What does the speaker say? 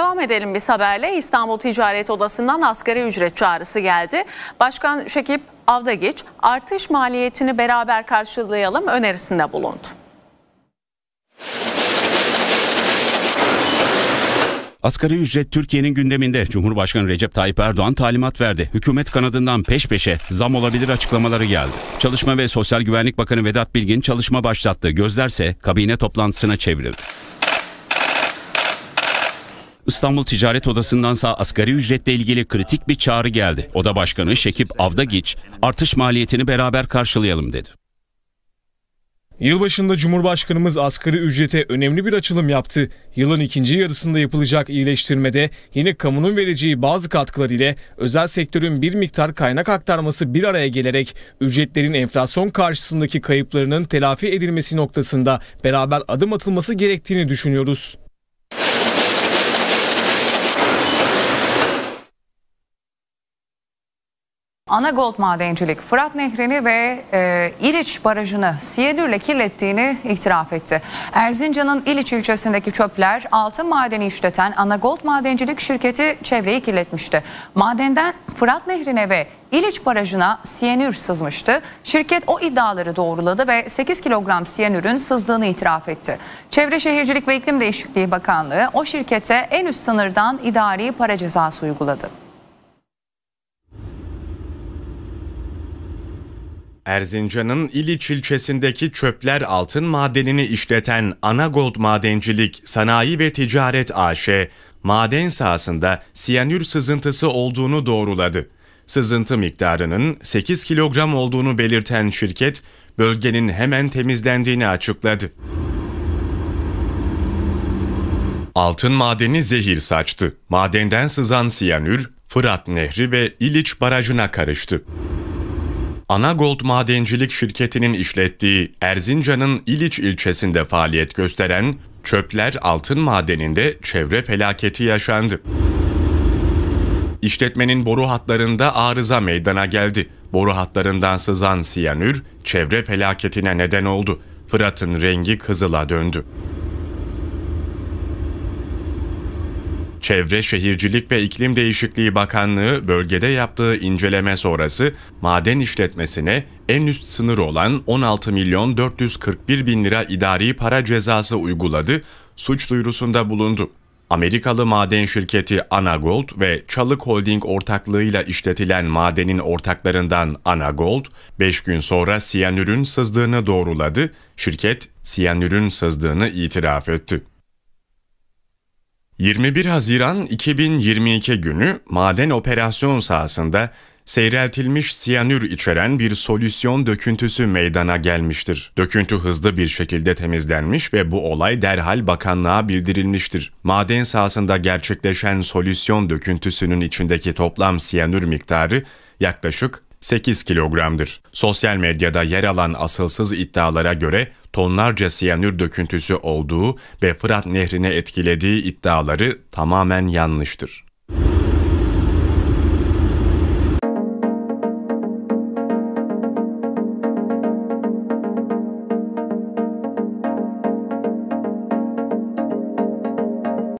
Devam edelim bir haberle. İstanbul Ticaret Odası'ndan asgari ücret çağrısı geldi. Başkan Şekip Avdagiç artış maliyetini beraber karşılayalım önerisinde bulundu. Asgari ücret Türkiye'nin gündeminde. Cumhurbaşkanı Recep Tayyip Erdoğan talimat verdi. Hükümet kanadından peş peşe zam olabilir açıklamaları geldi. Çalışma ve Sosyal Güvenlik Bakanı Vedat Bilgin çalışma başlattı. Gözlerse kabine toplantısına çevrildi. İstanbul Ticaret Odasından Odası'ndansa asgari ücretle ilgili kritik bir çağrı geldi. Oda Başkanı Şekip Avdagiç, artış maliyetini beraber karşılayalım dedi. Yılbaşında Cumhurbaşkanımız asgari ücrete önemli bir açılım yaptı. Yılın ikinci yarısında yapılacak iyileştirmede yine kamunun vereceği bazı katkılar ile özel sektörün bir miktar kaynak aktarması bir araya gelerek ücretlerin enflasyon karşısındaki kayıplarının telafi edilmesi noktasında beraber adım atılması gerektiğini düşünüyoruz. ana gold madencilik Fırat Nehri'ni ve e, İliç Barajı'nı siyanürle kirlettiğini itiraf etti. Erzincan'ın İliç ilçesindeki çöpler altın madeni işleten ana gold madencilik şirketi çevreyi kirletmişti. Madenden Fırat Nehri'ne ve İliç Barajı'na siyanür sızmıştı. Şirket o iddiaları doğruladı ve 8 kilogram siyanürün sızdığını itiraf etti. Çevre Şehircilik ve İklim Değişikliği Bakanlığı o şirkete en üst sınırdan idari para cezası uyguladı. Erzincan'ın İliç ilçesindeki çöpler altın madenini işleten Anagold Madencilik Sanayi ve Ticaret AŞ, maden sahasında siyanür sızıntısı olduğunu doğruladı. Sızıntı miktarının 8 kilogram olduğunu belirten şirket, bölgenin hemen temizlendiğini açıkladı. Altın madeni zehir saçtı. Madenden sızan siyanür, Fırat Nehri ve İliç Barajı'na karıştı. Anagold Madencilik Şirketi'nin işlettiği Erzincan'ın İliç ilçesinde faaliyet gösteren Çöpler Altın Madeni'nde çevre felaketi yaşandı. İşletmenin boru hatlarında arıza meydana geldi. Boru hatlarından sızan siyanür çevre felaketine neden oldu. Fırat'ın rengi kızıla döndü. Çevre Şehircilik ve İklim Değişikliği Bakanlığı bölgede yaptığı inceleme sonrası maden işletmesine en üst sınır olan 16 milyon 441 bin lira idari para cezası uyguladı, suç duyurusunda bulundu. Amerikalı maden şirketi Anagold ve Çalık Holding ortaklığıyla işletilen madenin ortaklarından Anagold, 5 gün sonra siyanürün sızdığını doğruladı, şirket siyanürün sızdığını itiraf etti. 21 Haziran 2022 günü maden operasyon sahasında seyreltilmiş siyanür içeren bir solüsyon döküntüsü meydana gelmiştir. Döküntü hızlı bir şekilde temizlenmiş ve bu olay derhal bakanlığa bildirilmiştir. Maden sahasında gerçekleşen solüsyon döküntüsünün içindeki toplam siyanür miktarı yaklaşık 8 kilogramdır. Sosyal medyada yer alan asılsız iddialara göre tonlarca siyanür döküntüsü olduğu ve Fırat Nehri'ne etkilediği iddiaları tamamen yanlıştır.